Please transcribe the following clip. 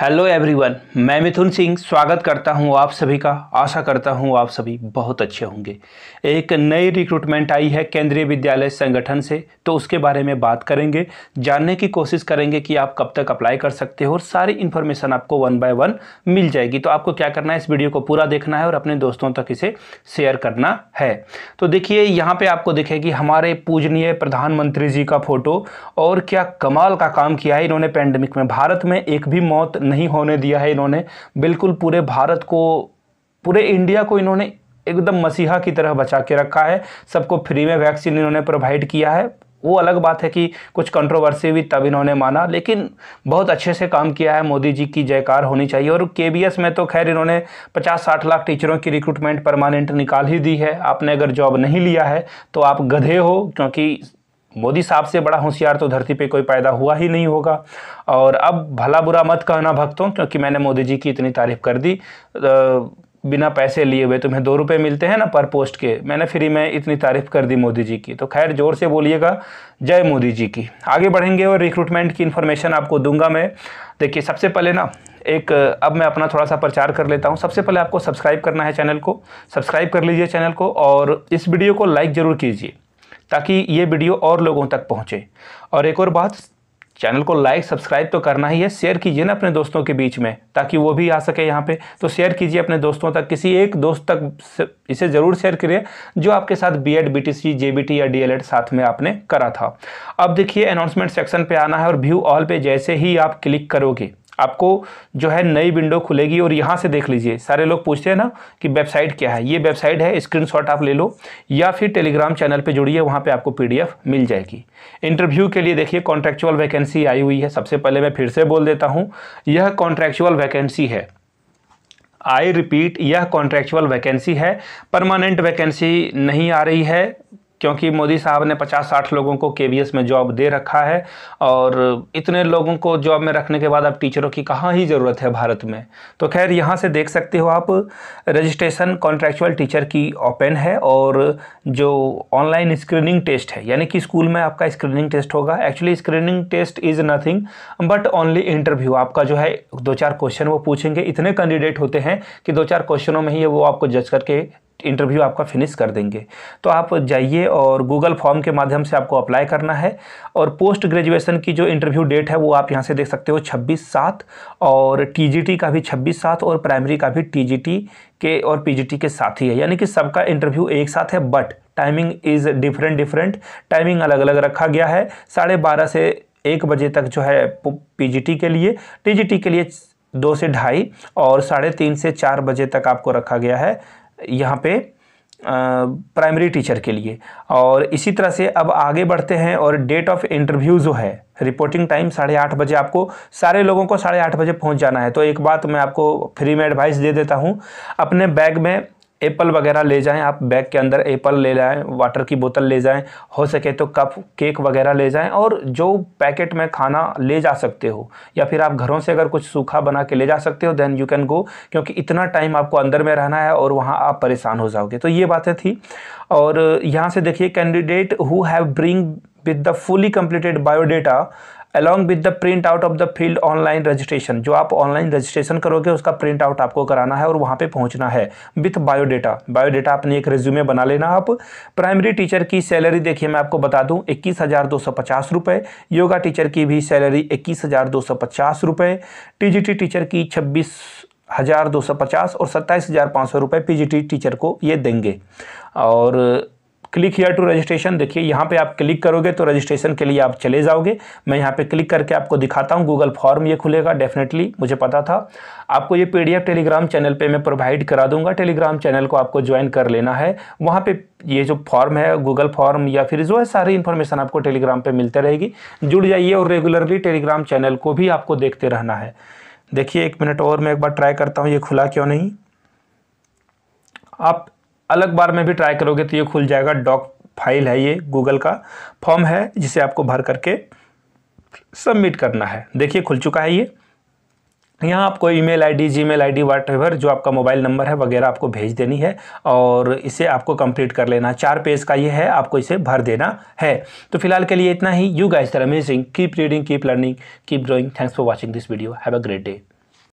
hello everyone मैं मिथुन सिंह स्वागत करता हूं आप सभी का आशा करता हूं आप सभी बहुत अच्छे होंगे एक नई रिक्रूटमेंट आई है केंद्रीय विद्यालय संगठन से तो उसके बारे में बात करेंगे जानने की कोशिश करेंगे कि आप कब तक अप्लाई कर सकते हो और सारी इन्फॉर्मेशन आपको वन बाय वन मिल जाएगी तो आपको क्या करना है इस वीडियो को पूरा देखना है और अपने दोस्तों तक इसे शेयर करना है तो देखिए यहाँ पर आपको दिखेगी हमारे पूजनीय प्रधानमंत्री जी का फोटो और क्या कमाल का काम किया है इन्होंने पैंडमिक में भारत में एक भी मौत नहीं होने दिया है इन्होंने बिल्कुल पूरे भारत को पूरे इंडिया को इन्होंने एकदम मसीहा की तरह बचा के रखा है सबको फ्री में वैक्सीन इन्होंने प्रोवाइड किया है वो अलग बात है कि कुछ कंट्रोवर्सी भी तब इन्होंने माना लेकिन बहुत अच्छे से काम किया है मोदी जी की जयकार होनी चाहिए और के में तो खैर इन्होंने 50-60 लाख टीचरों की रिक्रूटमेंट परमानेंट निकाल ही दी है आपने अगर जॉब नहीं लिया है तो आप गधे हो क्योंकि मोदी साहब से बड़ा होशियार तो धरती पे कोई पैदा हुआ ही नहीं होगा और अब भला बुरा मत कहना भक्तों क्योंकि मैंने मोदी जी की इतनी तारीफ कर दी बिना पैसे लिए हुए तुम्हें दो रुपये मिलते हैं ना पर पोस्ट के मैंने फ्री में इतनी तारीफ कर दी मोदी जी की तो खैर ज़ोर से बोलिएगा जय मोदी जी की आगे बढ़ेंगे और रिक्रूटमेंट की इन्फॉर्मेशन आपको दूंगा मैं देखिए सबसे पहले ना एक अब मैं अपना थोड़ा सा प्रचार कर लेता हूँ सबसे पहले आपको सब्सक्राइब करना है चैनल को सब्सक्राइब कर लीजिए चैनल को और इस वीडियो को लाइक ज़रूर कीजिए ताकि ये वीडियो और लोगों तक पहुँचे और एक और बात चैनल को लाइक सब्सक्राइब तो करना ही है शेयर कीजिए ना अपने दोस्तों के बीच में ताकि वो भी आ सके यहाँ पे तो शेयर कीजिए अपने दोस्तों तक किसी एक दोस्त तक इसे ज़रूर शेयर करिए जो आपके साथ B Ed B T C J B T या डी एल एड साथ में आपने करा था अब देखिए अनाउंसमेंट सेक्शन पे आना है और व्यू ऑल पे जैसे ही आप क्लिक करोगे आपको जो है नई विंडो खुलेगी और यहाँ से देख लीजिए सारे लोग पूछते हैं ना कि वेबसाइट क्या है ये वेबसाइट है स्क्रीनशॉट आप ले लो या फिर टेलीग्राम चैनल पे जुड़िए वहाँ पे आपको पीडीएफ मिल जाएगी इंटरव्यू के लिए देखिए कॉन्ट्रेक्चुअल वैकेंसी आई हुई है सबसे पहले मैं फिर से बोल देता हूँ यह कॉन्ट्रेक्चुअल वैकेंसी है आई रिपीट यह कॉन्ट्रेक्चुअल वैकेंसी है परमानेंट वैकेंसी नहीं आ रही है क्योंकि मोदी साहब ने 50-60 लोगों को के में जॉब दे रखा है और इतने लोगों को जॉब में रखने के बाद अब टीचरों की कहाँ ही ज़रूरत है भारत में तो खैर यहाँ से देख सकते हो आप रजिस्ट्रेशन कॉन्ट्रैक्चुअल टीचर की ओपन है और जो ऑनलाइन स्क्रीनिंग टेस्ट है यानी कि स्कूल में आपका स्क्रीनिंग टेस्ट होगा actually screening test is nothing but only interview आपका जो है दो चार क्वेश्चन वो पूछेंगे इतने कैंडिडेट होते हैं कि दो चार क्वेश्चनों में ही वो आपको जज करके इंटरव्यू आपका फिनिश कर देंगे तो आप जाइए और गूगल फॉर्म के माध्यम से आपको अप्लाई करना है और पोस्ट ग्रेजुएशन की जो इंटरव्यू डेट है वो आप यहाँ से देख सकते हो छब्बीस सात और टी का भी छब्बीस सात और प्राइमरी का भी टी के और पीजीटी के साथ ही है यानी कि सबका इंटरव्यू एक साथ है but timing is different different timing अलग अलग रखा गया है साढ़े बारह से एक बजे तक जो है पी के लिए टी के लिए दो से ढाई और साढ़े तीन से चार बजे तक आपको रखा गया है यहाँ पे प्राइमरी टीचर के लिए और इसी तरह से अब आगे बढ़ते हैं और डेट ऑफ इंटरव्यू जो है रिपोर्टिंग टाइम साढ़े आठ बजे आपको सारे लोगों को साढ़े आठ बजे पहुंच जाना है तो एक बात मैं आपको फ्री में एडवाइस दे देता हूं अपने बैग में एप्पल वगैरह ले जाएं आप बैग के अंदर एप्पल ले जाएं वाटर की बोतल ले जाएं हो सके तो कप केक वगैरह ले जाएं और जो पैकेट में खाना ले जा सकते हो या फिर आप घरों से अगर कुछ सूखा बना के ले जा सकते हो देन यू कैन गो क्योंकि इतना टाइम आपको अंदर में रहना है और वहाँ आप परेशान हो जाओगे तो ये बातें थी और यहाँ से देखिए candidate who have bring with the fully completed biodata along with the print out of the field online registration जो आप ऑनलाइन रजिस्ट्रेशन करोगे उसका प्रिंट आउट आपको कराना है और वहाँ पे पहुँचना है विथ बायोडेटा बायोडेटा आपने एक रिज्यूमे बना लेना आप प्राइमरी टीचर की सैलरी देखिए मैं आपको बता दूँ इक्कीस हज़ार दो सौ पचास रुपये योगा टीचर की भी सैलरी इक्कीस हज़ार दो सौ पचास रुपये टी जी टी टीचर की छब्बीस हज़ार दो सौ पचास और सत्ताईस हज़ार पाँच सौ रुपये पी जी टी टीचर को ये देंगे और क्लिक हियर टू रजिस्ट्रेशन देखिए यहाँ पे आप क्लिक करोगे तो रजिस्ट्रेशन के लिए आप चले जाओगे मैं यहाँ पे क्लिक करके आपको दिखाता हूँ गूगल फॉर्म ये खुलेगा डेफिनेटली मुझे पता था आपको ये पीडीएफ टेलीग्राम चैनल पे मैं प्रोवाइड करा दूंगा टेलीग्राम चैनल को आपको ज्वाइन कर लेना है वहाँ पे ये जो फॉर्म है गूगल फॉर्म या फिर जो है सारी इन्फॉर्मेशन आपको टेलीग्राम पर मिलते रहेगी जुड़ जाइए और रेगुलरली टेलीग्राम चैनल को भी आपको देखते रहना है देखिए एक मिनट और मैं एक बार ट्राई करता हूँ ये खुला क्यों नहीं आप अलग बार में भी ट्राई करोगे तो ये खुल जाएगा डॉक फाइल है ये गूगल का फॉर्म है जिसे आपको भर करके सबमिट करना है देखिए खुल चुका है ये यहाँ आपको email ID Gmail ID whatever जो आपका मोबाइल नंबर है वगैरह आपको भेज देनी है और इसे आपको कंप्लीट कर लेना चार पेज का ये है आपको इसे भर देना है तो फिलहाल के लिए इतना ही you guys are amazing keep reading keep learning keep drawing thanks for watching this video have a great day